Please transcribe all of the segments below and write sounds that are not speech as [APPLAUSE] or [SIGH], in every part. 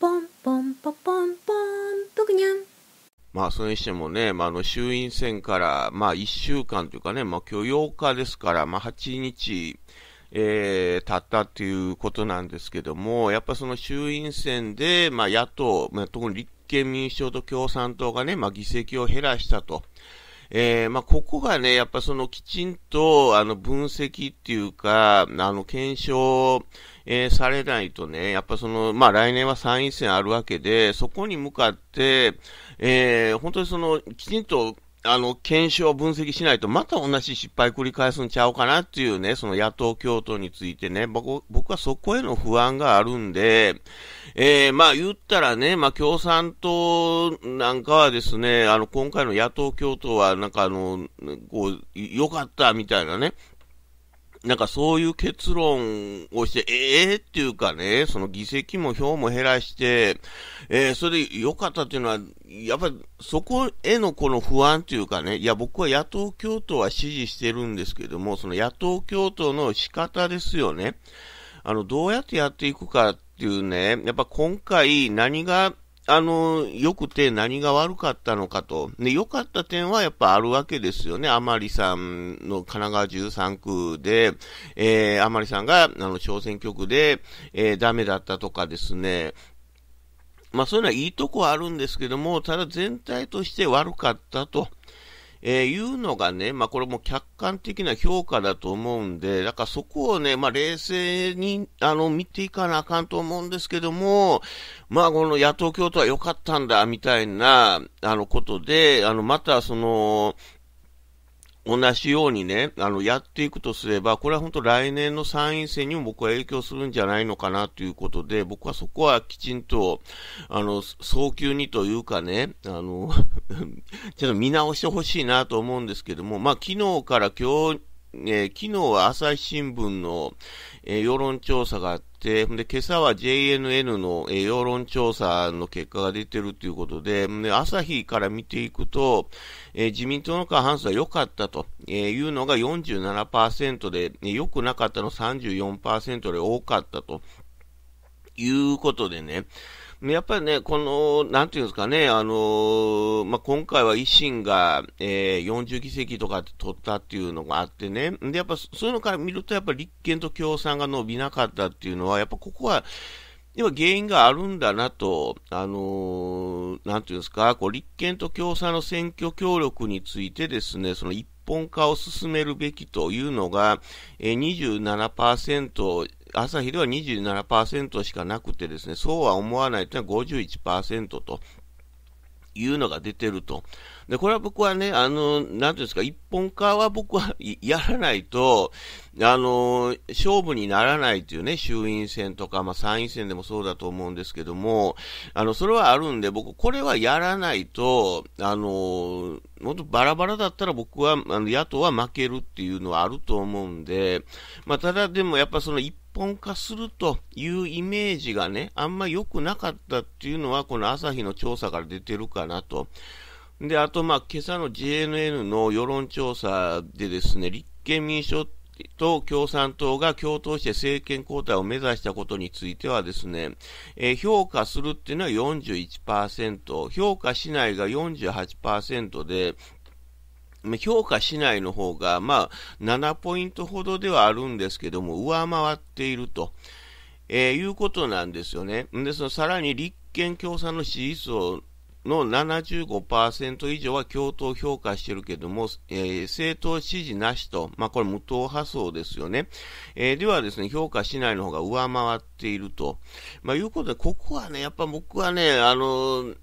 ポンポンポポンポンぷくにゃんまあ、それにしてもね、まあ、あの衆院選から、まあ、1週間というかね、まあ、今日8日ですから、まあ、8日、えー、経ったということなんですけども、やっぱその衆院選で、まあ、野党、まあ、特に立憲民主党と共産党がね、まあ、議席を減らしたと。えー、まあ、ここがね、やっぱそのきちんと、あの、分析っていうか、あの、検証、えー、されないとね、やっぱその、まあ、来年は参院選あるわけで、そこに向かって、えー、本当にその、きちんと、あの、検証、分析しないと、また同じ失敗繰り返すんちゃうかなっていうね、その野党共闘についてね、僕僕はそこへの不安があるんで、えー、まあ言ったらね、まあ共産党なんかはですね、あの、今回の野党共闘は、なんかあの、こう、良かったみたいなね、なんかそういう結論をして、ええー、っていうかね、その議席も票も減らして、えー、それで良かったっていうのは、やっぱりそこへのこの不安というかね、いや僕は野党共闘は支持してるんですけども、その野党共闘の仕方ですよね。あの、どうやってやっていくかっていうね、やっぱ今回何があの、良くて何が悪かったのかと。で、良かった点はやっぱあるわけですよね。甘利さんの神奈川13区で、えー、甘利さんが、あの、小選挙区で、えー、ダメだったとかですね。まあ、そういうのはいいとこはあるんですけども、ただ全体として悪かったと。えー、いうのがね、まあ、これも客観的な評価だと思うんで、だからそこをね、まあ、冷静に、あの、見ていかなあかんと思うんですけども、まあ、この野党共闘は良かったんだ、みたいな、あの、ことで、あの、また、その、同じようにね、あの、やっていくとすれば、これは本当来年の参院選にも僕は影響するんじゃないのかなということで、僕はそこはきちんと、あの、早急にというかね、あの [LAUGHS] ちょっと見直してほしいなと思うんですけども、まあ、昨日から今日、えー、昨日は朝日新聞の、えー、世論調査があっで、で、今朝は JNN の、え世論調査の結果が出てるということで、で朝日から見ていくと、えー、自民党の過半数は良かったと、えいうのが47%で、良くなかったの34%で多かったということでね、やっぱりね、この、なんていうんですかね、あのー、まあ、今回は維新が、えー、40議席とか取ったっていうのがあってね、で、やっぱそういうのから見ると、やっぱ立憲と共産が伸びなかったっていうのは、やっぱここは、要は原因があるんだなと、あのー、なんていうんですか、こう立憲と共産の選挙協力についてですね、その一本化を進めるべきというのが、え27%、朝日では27%しかなくてですね、そうは思わないというのは51%と。いうのが出てると。で、これは僕はね、あの、なんていうんですか、一本化は僕は [LAUGHS] やらないと、あの、勝負にならないというね、衆院選とか、まあ、参院選でもそうだと思うんですけども、あの、それはあるんで、僕、これはやらないと、あの、もっとバラバラだったら僕は、あの、野党は負けるっていうのはあると思うんで、まあ、ただでもやっぱその一本化するというイメージがね、あんま良くなかったっていうのは、この朝日の調査から出てるかなと。で、あと、まあ、今朝の JNN の世論調査でですね、立憲民主党と共産党が共闘して政権交代を目指したことについてはですね、えー、評価するっていうのは41%、評価しないが48%で、評価しないの方が、まあ、7ポイントほどではあるんですけども、上回っていると、えー、いうことなんですよね。で、そのさらに立憲共産の支持層の75%以上は共闘評価してるけども、えー、政党支持なしと、まあ、これ無党派層ですよね。えー、ではですね、評価しないの方が上回っていると。まあ、いうことで、ここはね、やっぱ僕はね、あのー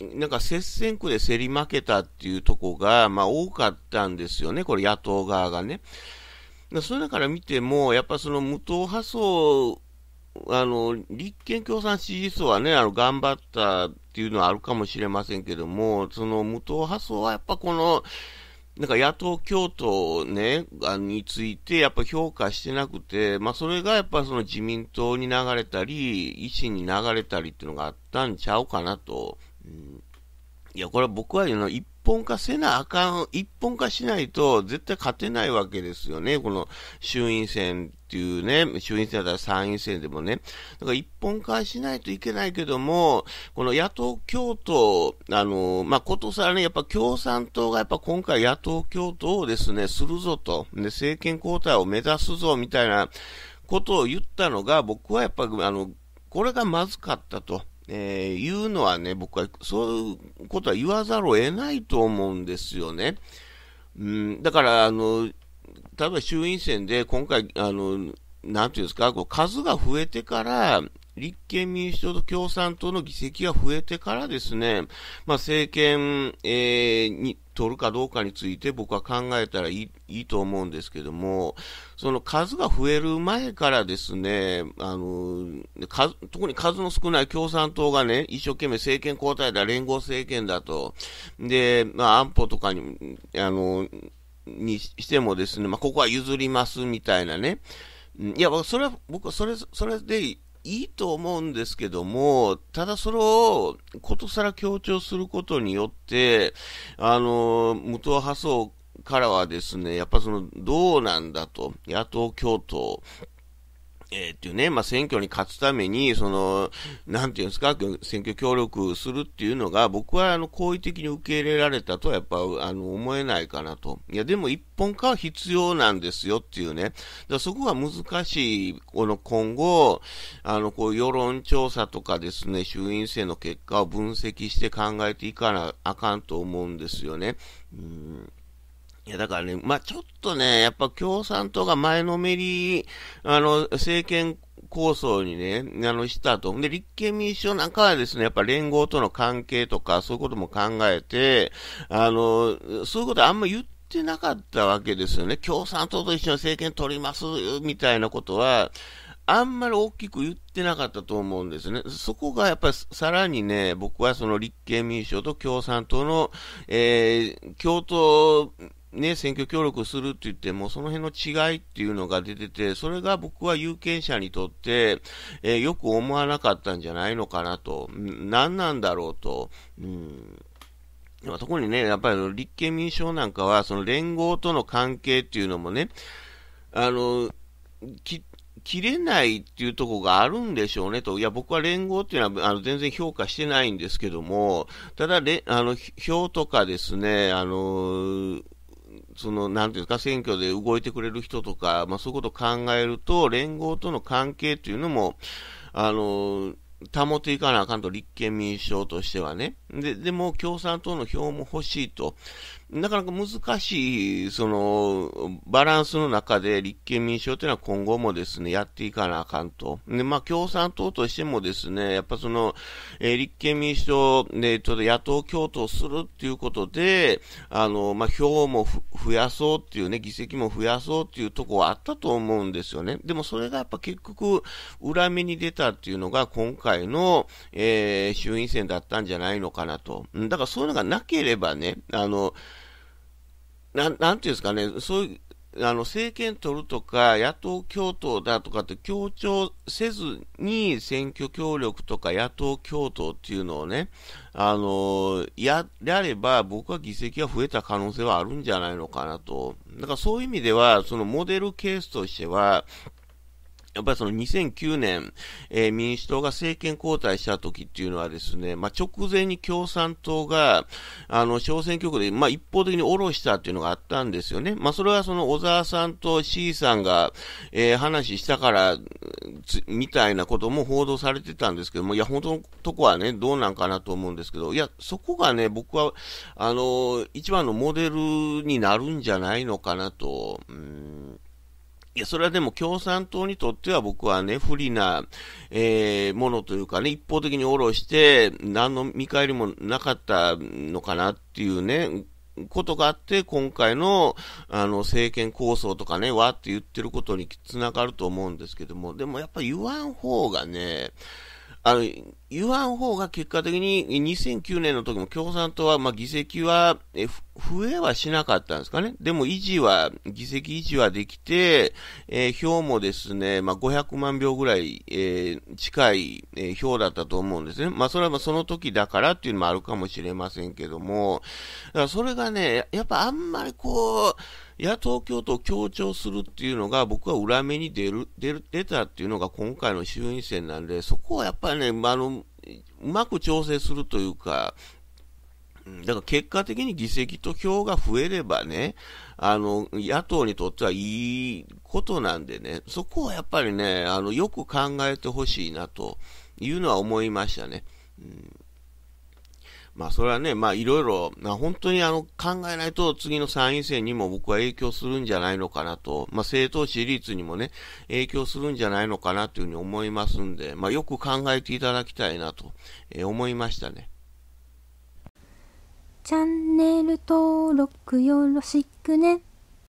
なんか接戦区で競り負けたっていうとこが、まあ、多かったんですよね、これ、野党側がね。それだから見ても、やっぱその無党派層、あの立憲共産支持層はね、あの頑張ったっていうのはあるかもしれませんけども、その無党派層はやっぱこの、なんか野党共闘、ね、についてやっぱ評価してなくて、まあ、それがやっぱその自民党に流れたり、維新に流れたりっていうのがあったんちゃうかなと。いや、これは僕はの一本化せなあかん、一本化しないと絶対勝てないわけですよね。この衆院選っていうね、衆院選だったら参院選でもね。だから一本化しないといけないけども、この野党共闘、あの、まあ、ことさらね、やっぱ共産党がやっぱ今回野党共闘をですね、するぞと、で、政権交代を目指すぞみたいなことを言ったのが、僕はやっぱ、あの、これがまずかったと。えー、言うのはね、僕はそういうことは言わざるを得ないと思うんですよね。うん、だから、あの、例えば衆院選で今回、あの、なんていうんですか、こう数が増えてから、立憲民主党と共産党の議席が増えてからですね、まあ、政権、えー、に取るかどうかについて僕は考えたらいいいいと思うんですけども、その数が増える前からですね、あの、特に数の少ない共産党がね、一生懸命政権交代だ、連合政権だと、で、まあ安保とかに、あの、にしてもですね、まあここは譲りますみたいなね、いや、それは、僕はそれ、それでいいと思うんですけども、ただそれをことさら強調することによって、あの、無党派層からはですね、やっぱその、どうなんだと、野党共闘。えー、っていうね、まあ、選挙に勝つために、その、なんていうんですか、選挙協力するっていうのが、僕は、あの、好意的に受け入れられたとは、やっぱ、あの、思えないかなと。いや、でも、一本化は必要なんですよっていうね。だそこが難しい、この今後、あの、こう、世論調査とかですね、衆院選の結果を分析して考えていかなあかんと思うんですよね。うんいや、だからね、まあ、ちょっとね、やっぱ共産党が前のめり、あの、政権構想にね、あの、したと。で、立憲民主党なんかはですね、やっぱ連合との関係とか、そういうことも考えて、あの、そういうことあんま言って、なかったわけですよね。共産党と一緒に政権取りますみたいなことは、あんまり大きく言ってなかったと思うんですね。そこがやっぱりさらにね、僕はその立憲民主党と共産党の、えー、共闘ね、選挙協力するって言っても、その辺の違いっていうのが出てて、それが僕は有権者にとって、えー、よく思わなかったんじゃないのかなと。何なんだろうと。うん特にね、やっぱり立憲民主党なんかは、その連合との関係っていうのもね、あの、き、切れないっていうとこがあるんでしょうねと。いや、僕は連合っていうのは、あの、全然評価してないんですけども、ただ、あの、票とかですね、あの、その、なんていうか、選挙で動いてくれる人とか、まあ、そういうことを考えると、連合との関係というのも、あの、保っていかなあかんと、立憲民主党としてはね。で、でも、共産党の票も欲しいとなかなか難しい、その、バランスの中で立憲民主党というのは今後もですね、やっていかなあかんと。で、まあ、共産党としてもですね、やっぱその、えー、立憲民主党、ね、ちょっと野党共闘するっていうことで、あの、まあ、票も増やそうっていうね、議席も増やそうっていうとこはあったと思うんですよね。でもそれがやっぱ結局、裏目に出たっていうのが今回の、えー、衆院選だったんじゃないのかなと。だからそういうのがなければね、あの、ななんていうんですかね、そういう、あの、政権取るとか、野党共闘だとかって強調せずに、選挙協力とか野党共闘っていうのをね、あの、や、あれば、僕は議席が増えた可能性はあるんじゃないのかなと。だからそういう意味では、そのモデルケースとしては、やっぱりその2009年、えー、民主党が政権交代した時っていうのはですね、まあ、直前に共産党が、あの、小選挙区で、まあ、一方的に下ろしたっていうのがあったんですよね。まあ、それはその小沢さんと C さんが、えー、話したから、みたいなことも報道されてたんですけども、いや、本当のとこはね、どうなんかなと思うんですけど、いや、そこがね、僕は、あの、一番のモデルになるんじゃないのかなと、うんいや、それはでも共産党にとっては僕はね、不利な、えー、ものというかね、一方的に下ろして、何の見返りもなかったのかなっていうね、ことがあって、今回の、あの、政権構想とかね、わって言ってることにつながると思うんですけども、でもやっぱ言わん方がね、あの、言わん方が結果的に2009年の時も共産党は、まあ、議席は、え増えはしなかったんですかね。でも維持は、議席維持はできて、えー、票もですね、まあ、500万票ぐらい、えー、近い、えー、票だったと思うんですね。まあ、それはその時だからっていうのもあるかもしれませんけども、だからそれがね、やっぱあんまりこう、野党共闘を強調するっていうのが、僕は裏目に出る、出る、出たっていうのが今回の衆院選なんで、そこはやっぱりね、まあ、あの、うまく調整するというか、だから結果的に議席と票が増えればね、あの、野党にとってはいいことなんでね、そこはやっぱりね、あの、よく考えてほしいなというのは思いましたね。うんまあそれはね、まあいろいろ、まあ、本当にあの考えないと次の参院選にも僕は影響するんじゃないのかなと、まあ政党支持率にもね、影響するんじゃないのかなというふうに思いますんで、まあよく考えていただきたいなと、え思いましたね。チャンネル登録よろしくね。